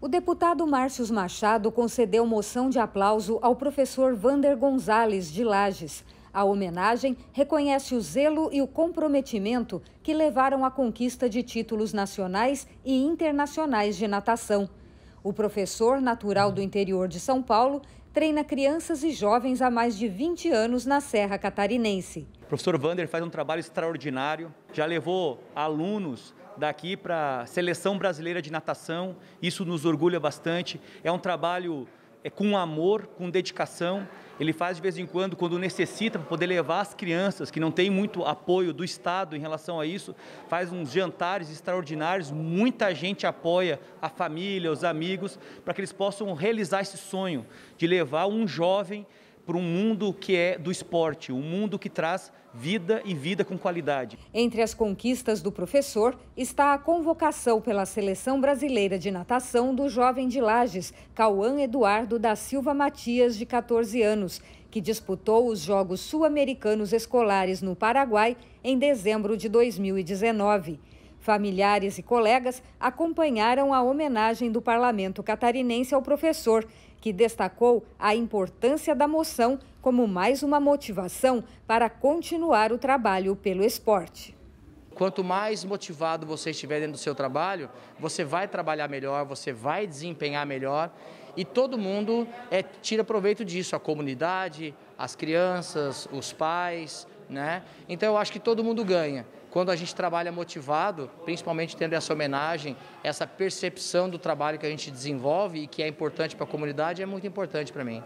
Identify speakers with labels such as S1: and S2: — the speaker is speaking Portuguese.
S1: O deputado Márcios Machado concedeu moção de aplauso ao professor Vander Gonzalez de Lages. A homenagem reconhece o zelo e o comprometimento que levaram à conquista de títulos nacionais e internacionais de natação. O professor, natural do interior de São Paulo, treina crianças e jovens há mais de 20 anos na Serra Catarinense.
S2: O professor Vander faz um trabalho extraordinário, já levou alunos daqui para a seleção brasileira de natação, isso nos orgulha bastante. É um trabalho é, com amor, com dedicação. Ele faz de vez em quando, quando necessita, para poder levar as crianças, que não tem muito apoio do Estado em relação a isso, faz uns jantares extraordinários. Muita gente apoia a família, os amigos, para que eles possam realizar esse sonho de levar um jovem para um mundo que é do esporte, um mundo que traz vida e vida com qualidade.
S1: Entre as conquistas do professor está a convocação pela Seleção Brasileira de Natação do jovem de Lages, Cauã Eduardo da Silva Matias, de 14 anos, que disputou os Jogos Sul-Americanos Escolares no Paraguai em dezembro de 2019. Familiares e colegas acompanharam a homenagem do parlamento catarinense ao professor, que destacou a importância da moção como mais uma motivação para continuar o trabalho pelo esporte.
S3: Quanto mais motivado você estiver dentro do seu trabalho, você vai trabalhar melhor, você vai desempenhar melhor e todo mundo é, tira proveito disso, a comunidade, as crianças, os pais, né? Então eu acho que todo mundo ganha. Quando a gente trabalha motivado, principalmente tendo essa homenagem, essa percepção do trabalho que a gente desenvolve e que é importante para a comunidade, é muito importante para mim.